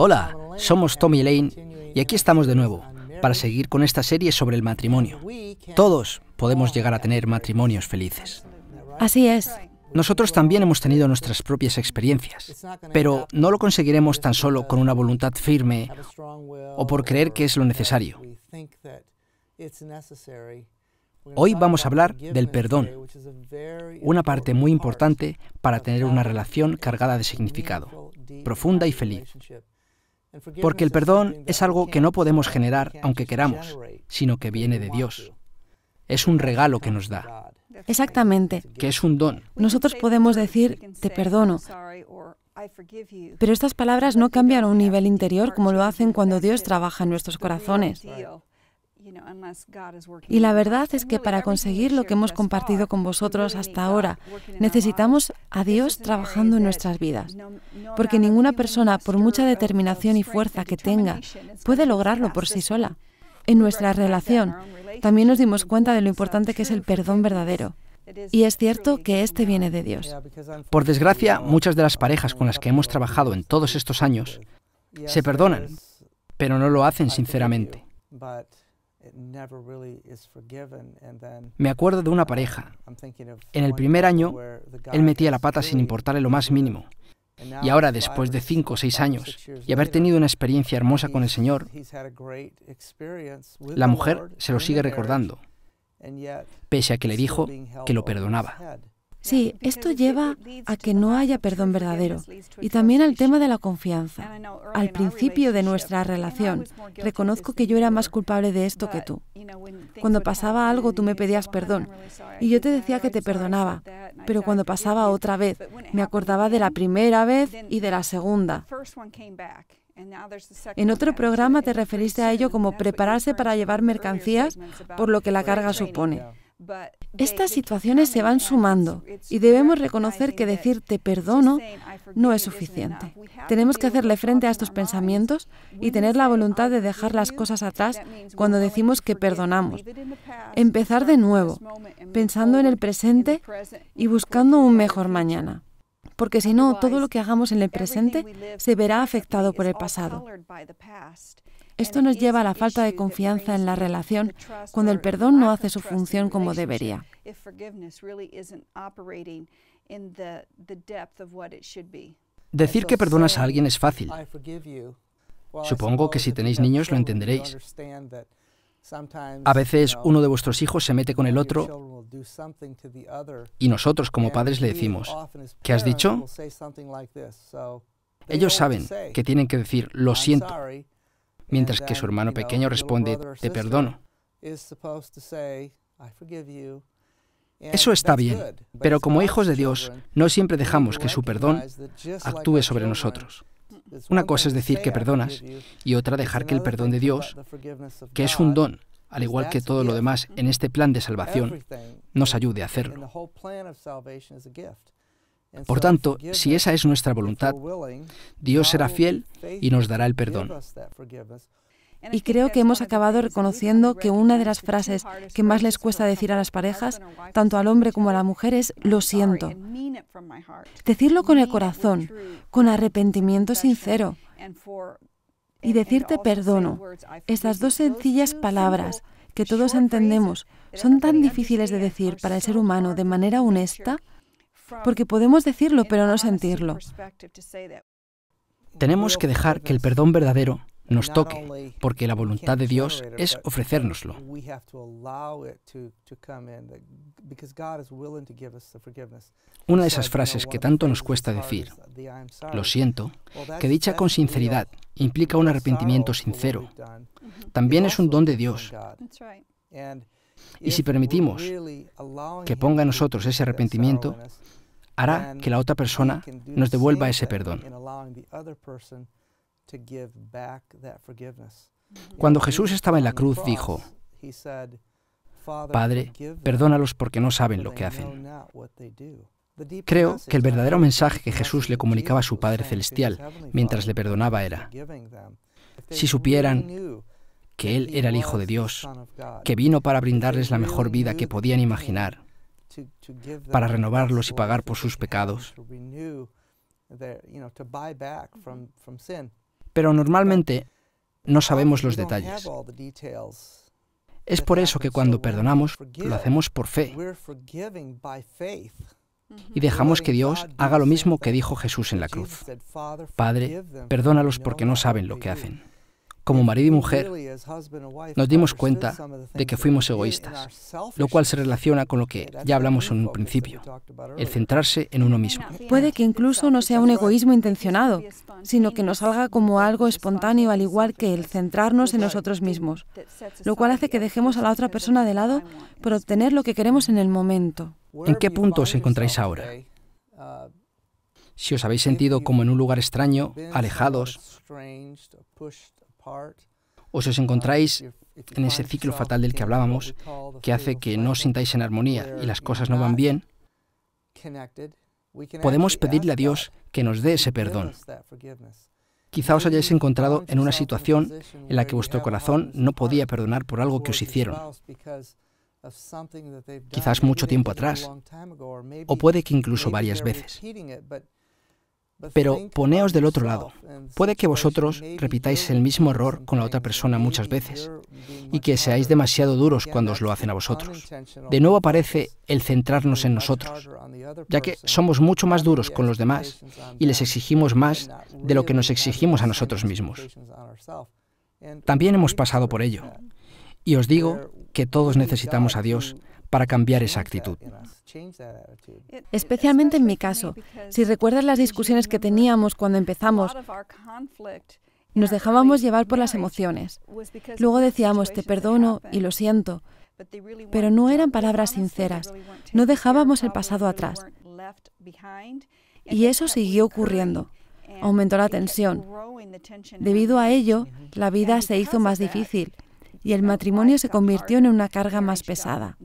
Hola, somos Tommy Lane y aquí estamos de nuevo para seguir con esta serie sobre el matrimonio. Todos podemos llegar a tener matrimonios felices. Así es. Nosotros también hemos tenido nuestras propias experiencias, pero no lo conseguiremos tan solo con una voluntad firme o por creer que es lo necesario. Hoy vamos a hablar del perdón, una parte muy importante para tener una relación cargada de significado, profunda y feliz. Porque el perdón es algo que no podemos generar aunque queramos, sino que viene de Dios. Es un regalo que nos da. Exactamente. Que es un don. Nosotros podemos decir, te perdono. Pero estas palabras no cambian a un nivel interior como lo hacen cuando Dios trabaja en nuestros corazones. Y la verdad es que para conseguir lo que hemos compartido con vosotros hasta ahora, necesitamos a Dios trabajando en nuestras vidas. Porque ninguna persona, por mucha determinación y fuerza que tenga, puede lograrlo por sí sola. En nuestra relación, también nos dimos cuenta de lo importante que es el perdón verdadero. Y es cierto que este viene de Dios. Por desgracia, muchas de las parejas con las que hemos trabajado en todos estos años se perdonan, pero no lo hacen sinceramente. Me acuerdo de una pareja. En el primer año, él metía la pata sin importarle lo más mínimo. Y ahora, después de cinco o seis años y haber tenido una experiencia hermosa con el Señor, la mujer se lo sigue recordando, pese a que le dijo que lo perdonaba. Sí, esto lleva a que no haya perdón verdadero y también al tema de la confianza. Al principio de nuestra relación, reconozco que yo era más culpable de esto que tú. Cuando pasaba algo, tú me pedías perdón y yo te decía que te perdonaba, pero cuando pasaba otra vez, me acordaba de la primera vez y de la segunda. En otro programa te referiste a ello como prepararse para llevar mercancías por lo que la carga supone. Estas situaciones se van sumando y debemos reconocer que decir te perdono no es suficiente. Tenemos que hacerle frente a estos pensamientos y tener la voluntad de dejar las cosas atrás cuando decimos que perdonamos. Empezar de nuevo, pensando en el presente y buscando un mejor mañana porque si no, todo lo que hagamos en el presente se verá afectado por el pasado. Esto nos lleva a la falta de confianza en la relación cuando el perdón no hace su función como debería. Decir que perdonas a alguien es fácil. Supongo que si tenéis niños lo entenderéis. A veces uno de vuestros hijos se mete con el otro y nosotros como padres le decimos, ¿qué has dicho? Ellos saben que tienen que decir, lo siento, mientras que su hermano pequeño responde, te perdono. Eso está bien, pero como hijos de Dios no siempre dejamos que su perdón actúe sobre nosotros. Una cosa es decir que perdonas y otra dejar que el perdón de Dios, que es un don, al igual que todo lo demás en este plan de salvación, nos ayude a hacerlo. Por tanto, si esa es nuestra voluntad, Dios será fiel y nos dará el perdón. Y creo que hemos acabado reconociendo que una de las frases que más les cuesta decir a las parejas, tanto al hombre como a la mujer, es lo siento. Decirlo con el corazón, con arrepentimiento sincero y decirte perdono. Estas dos sencillas palabras que todos entendemos son tan difíciles de decir para el ser humano de manera honesta porque podemos decirlo pero no sentirlo. Tenemos que dejar que el perdón verdadero nos toque, porque la voluntad de Dios es ofrecérnoslo. Una de esas frases que tanto nos cuesta decir, lo siento, que dicha con sinceridad implica un arrepentimiento sincero, también es un don de Dios. Y si permitimos que ponga en nosotros ese arrepentimiento, hará que la otra persona nos devuelva ese perdón. Cuando Jesús estaba en la cruz, dijo, Padre, perdónalos porque no saben lo que hacen. Creo que el verdadero mensaje que Jesús le comunicaba a su Padre Celestial mientras le perdonaba era, si supieran que Él era el Hijo de Dios, que vino para brindarles la mejor vida que podían imaginar, para renovarlos y pagar por sus pecados. Pero normalmente no sabemos los detalles. Es por eso que cuando perdonamos lo hacemos por fe y dejamos que Dios haga lo mismo que dijo Jesús en la cruz. Padre, perdónalos porque no saben lo que hacen. Como marido y mujer, nos dimos cuenta de que fuimos egoístas, lo cual se relaciona con lo que ya hablamos en un principio, el centrarse en uno mismo. Puede que incluso no sea un egoísmo intencionado, sino que nos salga como algo espontáneo, al igual que el centrarnos en nosotros mismos, lo cual hace que dejemos a la otra persona de lado por obtener lo que queremos en el momento. ¿En qué punto os encontráis ahora? Si os habéis sentido como en un lugar extraño, alejados, o si os encontráis um, en ese ciclo fatal del que hablábamos, que hace que no sintáis en armonía y las cosas no van bien, podemos pedirle a Dios que nos dé ese perdón. Quizá os hayáis encontrado en una situación en la que vuestro corazón no podía perdonar por algo que os hicieron, quizás mucho tiempo atrás, o puede que incluso varias veces. Pero poneos del otro lado Puede que vosotros repitáis el mismo error con la otra persona muchas veces y que seáis demasiado duros cuando os lo hacen a vosotros. De nuevo aparece el centrarnos en nosotros, ya que somos mucho más duros con los demás y les exigimos más de lo que nos exigimos a nosotros mismos. También hemos pasado por ello. Y os digo que todos necesitamos a Dios para cambiar esa actitud. Especialmente en mi caso, si recuerdas las discusiones que teníamos cuando empezamos, nos dejábamos llevar por las emociones. Luego decíamos, te perdono y lo siento, pero no eran palabras sinceras, no dejábamos el pasado atrás. Y eso siguió ocurriendo. Aumentó la tensión. Debido a ello, la vida se hizo más difícil y el matrimonio se convirtió en una carga más pesada.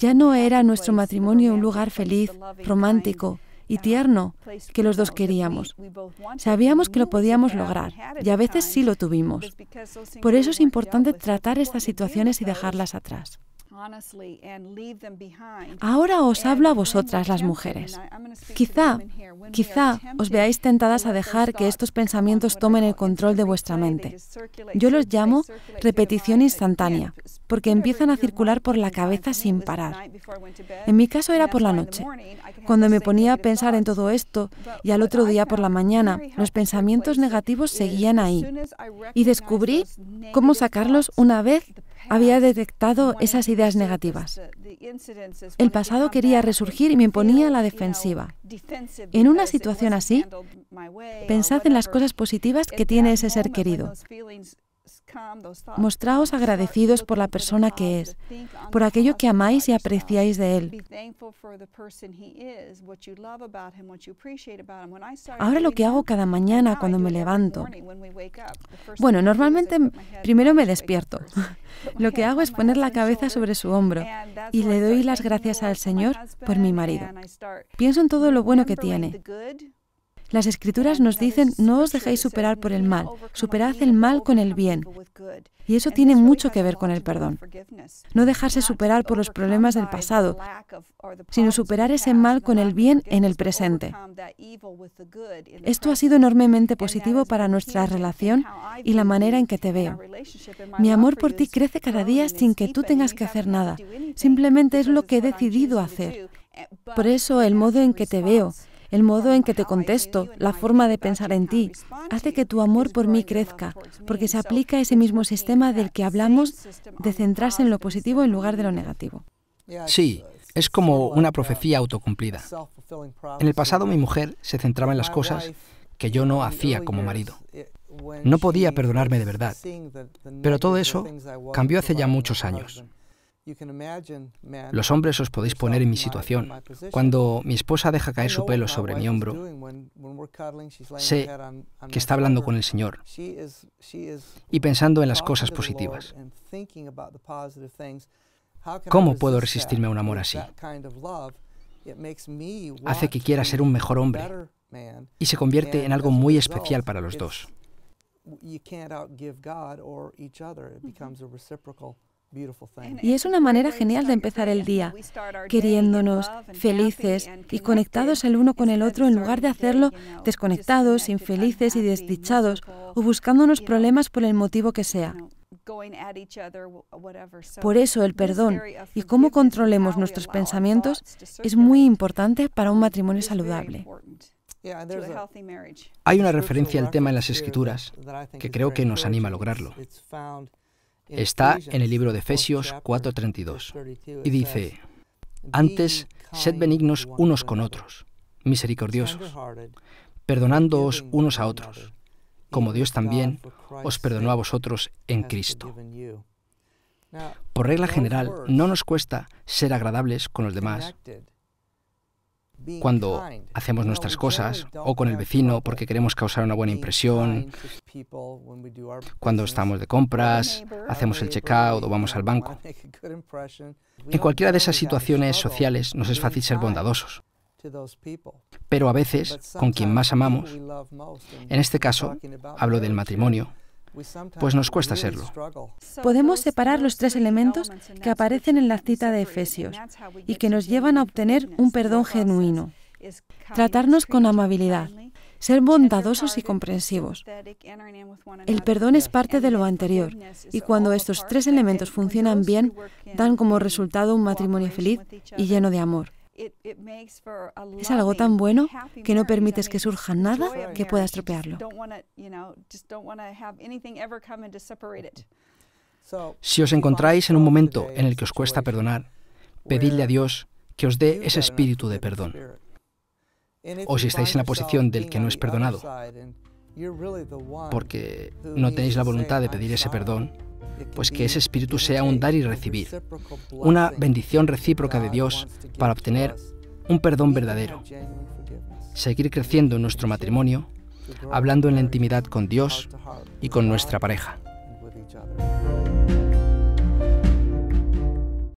Ya no era nuestro matrimonio un lugar feliz, romántico y tierno que los dos queríamos. Sabíamos que lo podíamos lograr y a veces sí lo tuvimos. Por eso es importante tratar estas situaciones y dejarlas atrás. Ahora os hablo a vosotras las mujeres. Quizá Quizá os veáis tentadas a dejar que estos pensamientos tomen el control de vuestra mente. Yo los llamo repetición instantánea, porque empiezan a circular por la cabeza sin parar. En mi caso era por la noche. Cuando me ponía a pensar en todo esto y al otro día por la mañana, los pensamientos negativos seguían ahí. Y descubrí cómo sacarlos una vez había detectado esas ideas negativas. El pasado quería resurgir y me imponía la defensiva. En una situación así, pensad en las cosas positivas que tiene ese ser querido. Mostraos agradecidos por la persona que es, por aquello que amáis y apreciáis de él. Ahora lo que hago cada mañana cuando me levanto. Bueno, normalmente primero me despierto. Lo que hago es poner la cabeza sobre su hombro y le doy las gracias al Señor por mi marido. Pienso en todo lo bueno que tiene las escrituras nos dicen, no os dejéis superar por el mal, superad el mal con el bien. Y eso tiene mucho que ver con el perdón. No dejarse superar por los problemas del pasado, sino superar ese mal con el bien en el presente. Esto ha sido enormemente positivo para nuestra relación y la manera en que te veo. Mi amor por ti crece cada día sin que tú tengas que hacer nada. Simplemente es lo que he decidido hacer. Por eso el modo en que te veo, el modo en que te contesto, la forma de pensar en ti, hace que tu amor por mí crezca, porque se aplica ese mismo sistema del que hablamos de centrarse en lo positivo en lugar de lo negativo. Sí, es como una profecía autocumplida. En el pasado mi mujer se centraba en las cosas que yo no hacía como marido. No podía perdonarme de verdad. Pero todo eso cambió hace ya muchos años. Los hombres os podéis poner en mi situación. Cuando mi esposa deja caer su pelo sobre mi hombro, sé que está hablando con el Señor y pensando en las cosas positivas. ¿Cómo puedo resistirme a un amor así? Hace que quiera ser un mejor hombre y se convierte en algo muy especial para los dos. Y es una manera genial de empezar el día, queriéndonos, felices y conectados el uno con el otro en lugar de hacerlo desconectados, infelices y desdichados o buscándonos problemas por el motivo que sea. Por eso el perdón y cómo controlemos nuestros pensamientos es muy importante para un matrimonio saludable. Hay una referencia al tema en las escrituras que creo que nos anima a lograrlo. Está en el libro de Efesios 4:32 y dice, antes, sed benignos unos con otros, misericordiosos, perdonándoos unos a otros, como Dios también os perdonó a vosotros en Cristo. Por regla general, no nos cuesta ser agradables con los demás cuando hacemos nuestras cosas o con el vecino porque queremos causar una buena impresión, cuando estamos de compras, hacemos el checkout o vamos al banco. En cualquiera de esas situaciones sociales nos es fácil ser bondadosos. Pero a veces, con quien más amamos, en este caso hablo del matrimonio, pues nos cuesta serlo. Podemos separar los tres elementos que aparecen en la cita de Efesios y que nos llevan a obtener un perdón genuino. Tratarnos con amabilidad, ser bondadosos y comprensivos. El perdón es parte de lo anterior y cuando estos tres elementos funcionan bien, dan como resultado un matrimonio feliz y lleno de amor. Es algo tan bueno que no permites que surja nada que pueda estropearlo. Si os encontráis en un momento en el que os cuesta perdonar, pedidle a Dios que os dé ese espíritu de perdón. O si estáis en la posición del que no es perdonado, porque no tenéis la voluntad de pedir ese perdón, pues que ese espíritu sea un dar y recibir, una bendición recíproca de Dios para obtener un perdón verdadero, seguir creciendo en nuestro matrimonio, hablando en la intimidad con Dios y con nuestra pareja.